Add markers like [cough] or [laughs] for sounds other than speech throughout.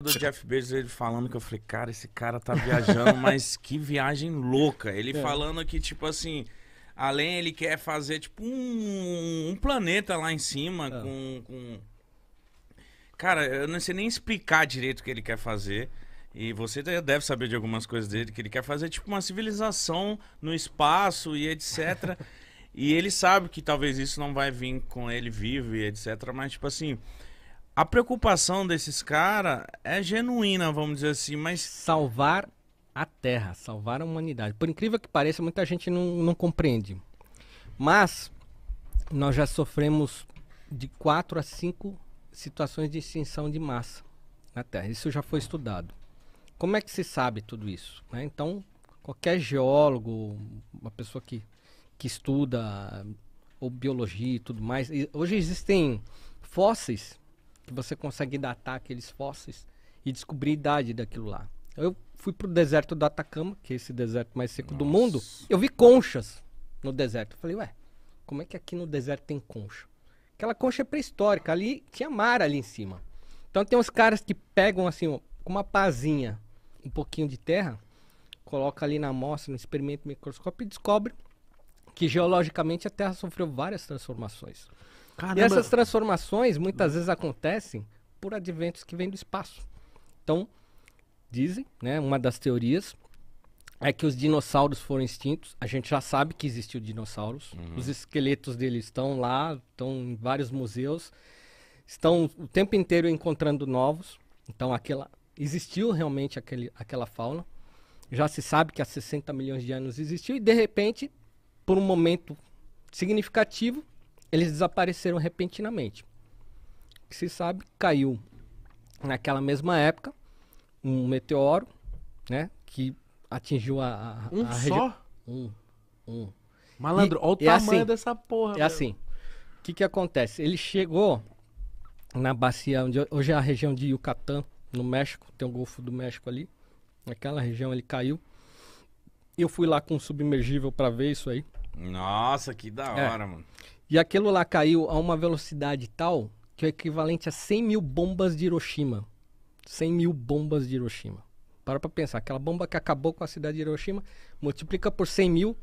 do Jeff Bezos ele falando que eu falei, cara, esse cara tá [laughs] viajando, mas que viagem louca. Ele é. falando que, tipo assim, além ele quer fazer, tipo, um, um planeta lá em cima é. com, com. Cara, eu não sei nem explicar direito o que ele quer fazer. E você deve saber de algumas coisas dele, que ele quer fazer, tipo, uma civilização no espaço e etc. [laughs] e ele sabe que talvez isso não vai vir com ele vivo e etc. Mas, tipo assim a preocupação desses caras é genuína, vamos dizer assim, mas. Salvar a Terra, salvar a humanidade. Por incrível que pareça, muita gente não, não compreende. Mas nós já sofremos de quatro a cinco situações de extinção de massa na Terra. Isso já foi estudado. Como é que se sabe tudo isso? Né? Então, qualquer geólogo, uma pessoa que, que estuda ou biologia e tudo mais, e hoje existem fósseis você consegue datar aqueles fósseis e descobrir a idade daquilo lá. Eu fui pro deserto do Atacama, que é esse deserto mais seco Nossa. do mundo. Eu vi conchas no deserto. Eu falei, ué, como é que aqui no deserto tem concha? Aquela concha é pré-histórica, ali tinha mar ali em cima. Então tem uns caras que pegam assim, com uma pazinha, um pouquinho de terra, coloca ali na amostra, no experimento no microscópio e descobre que geologicamente a Terra sofreu várias transformações. Caramba. E essas transformações muitas vezes acontecem por adventos que vêm do espaço. Então, dizem, né, uma das teorias é que os dinossauros foram extintos. A gente já sabe que existiu dinossauros. Uhum. Os esqueletos deles estão lá, estão em vários museus. Estão o tempo inteiro encontrando novos. Então, aquela existiu realmente aquele, aquela fauna. Já se sabe que há 60 milhões de anos existiu e de repente, por um momento significativo, eles desapareceram repentinamente. se sabe, caiu naquela mesma época um meteoro, né? Que atingiu a, a um a só? Um, um. Malandro, e, olha o é assim, tamanho assim, dessa porra. É assim. O que que acontece? Ele chegou na bacia onde hoje é a região de Yucatán, no México, tem o Golfo do México ali. Naquela região ele caiu. Eu fui lá com um submergível para ver isso aí. Nossa, que da é. hora, é. mano. E aquilo lá caiu a uma velocidade tal que é equivalente a 100 mil bombas de Hiroshima. 100 mil bombas de Hiroshima. Para para pensar, aquela bomba que acabou com a cidade de Hiroshima, multiplica por 100 mil,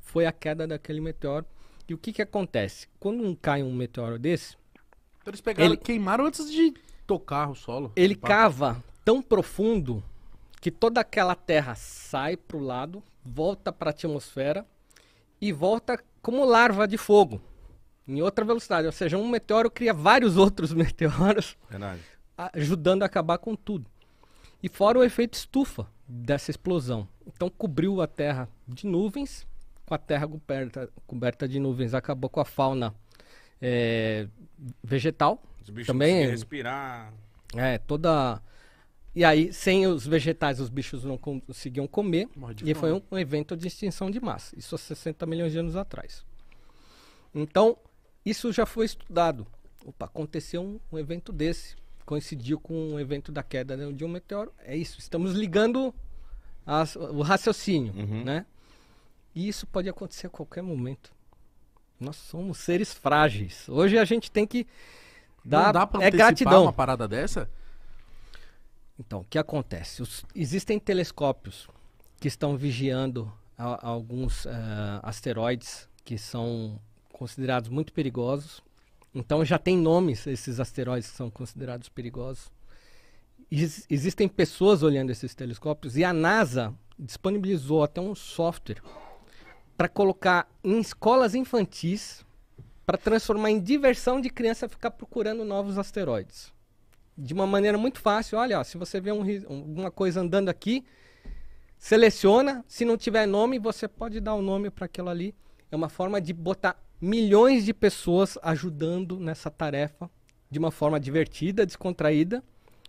foi a queda daquele meteoro. E o que que acontece? Quando um cai um meteoro desse... Então eles pegaram, ele, queimaram antes de tocar o solo. Ele cava tão profundo que toda aquela terra sai para o lado, volta para a atmosfera e volta como larva de fogo em outra velocidade. Ou seja, um meteoro cria vários [laughs] outros meteoros, Verdade. ajudando a acabar com tudo. E fora o efeito estufa dessa explosão. Então cobriu a Terra de nuvens, com a Terra coberta, coberta de nuvens acabou com a fauna é, vegetal. Os bichos também respirar. É, toda. E aí, sem os vegetais, os bichos não conseguiam comer. E foi um, um evento de extinção de massa. Isso há 60 milhões de anos atrás. Então, isso já foi estudado. Opa, aconteceu um, um evento desse. Coincidiu com um evento da queda né, de um meteoro. É isso. Estamos ligando as, o raciocínio, uhum. né? E isso pode acontecer a qualquer momento. Nós somos seres frágeis. Hoje a gente tem que dar Não dá é gratidão. uma parada dessa? Então, o que acontece? Os, existem telescópios que estão vigiando a, a alguns uh, asteroides que são considerados muito perigosos. Então já tem nomes esses asteroides que são considerados perigosos. Ex existem pessoas olhando esses telescópios e a NASA disponibilizou até um software para colocar em escolas infantis para transformar em diversão de criança ficar procurando novos asteroides. De uma maneira muito fácil, olha, ó, se você vê um, uma coisa andando aqui, seleciona, se não tiver nome, você pode dar o um nome para aquilo ali. É uma forma de botar milhões de pessoas ajudando nessa tarefa de uma forma divertida, descontraída,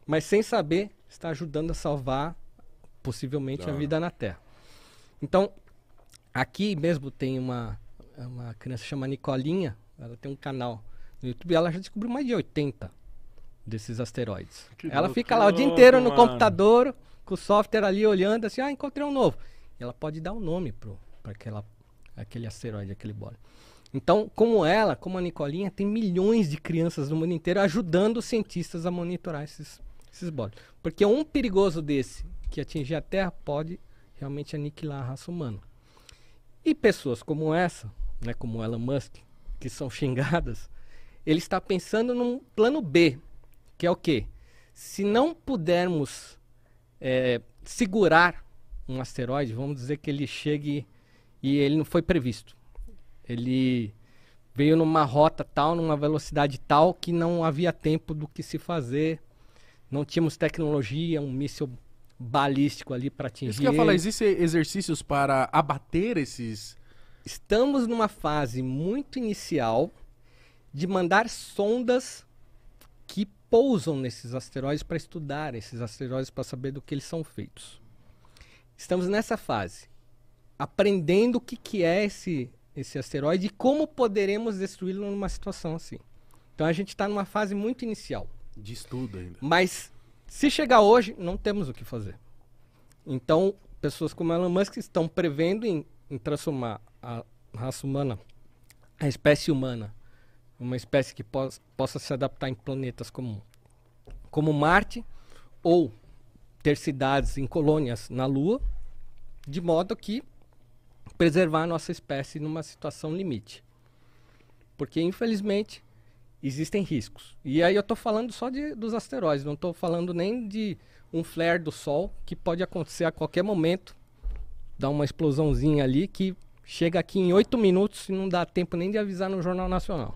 mas sem saber está ajudando a salvar possivelmente a tá. vida na Terra. Então, aqui mesmo tem uma, uma criança chamada Nicolinha, ela tem um canal no YouTube, ela já descobriu mais de 80 desses asteroides. Que ela fica lá o dia inteiro no computador, com o software ali olhando assim, ah, encontrei um novo. E ela pode dar um nome para aquele asteroide, aquele bolo. Então, como ela, como a Nicolinha, tem milhões de crianças no mundo inteiro ajudando os cientistas a monitorar esses, esses bodes. Porque um perigoso desse que atingir a Terra pode realmente aniquilar a raça humana. E pessoas como essa, né, como Elon Musk, que são [laughs] xingadas, ele está pensando num plano B, que é o quê? Se não pudermos é, segurar um asteroide, vamos dizer que ele chegue e ele não foi previsto. Ele veio numa rota tal, numa velocidade tal, que não havia tempo do que se fazer. Não tínhamos tecnologia, um míssil balístico ali para atingir. Isso que eu ia falar, existem exercícios para abater esses. Estamos numa fase muito inicial de mandar sondas que pousam nesses asteroides para estudar esses asteroides para saber do que eles são feitos. Estamos nessa fase, aprendendo o que, que é esse esse asteroide e como poderemos destruí-lo numa situação assim. Então a gente está numa fase muito inicial. De estudo ainda. Mas se chegar hoje, não temos o que fazer. Então, pessoas como Elon Musk estão prevendo em, em transformar a raça humana, a espécie humana, uma espécie que pos, possa se adaptar em planetas como, como Marte ou ter cidades em colônias na Lua, de modo que preservar a nossa espécie numa situação limite. Porque, infelizmente, existem riscos. E aí eu estou falando só de, dos asteroides, não estou falando nem de um flare do Sol, que pode acontecer a qualquer momento, dar uma explosãozinha ali que chega aqui em oito minutos e não dá tempo nem de avisar no Jornal Nacional.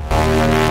Thank you.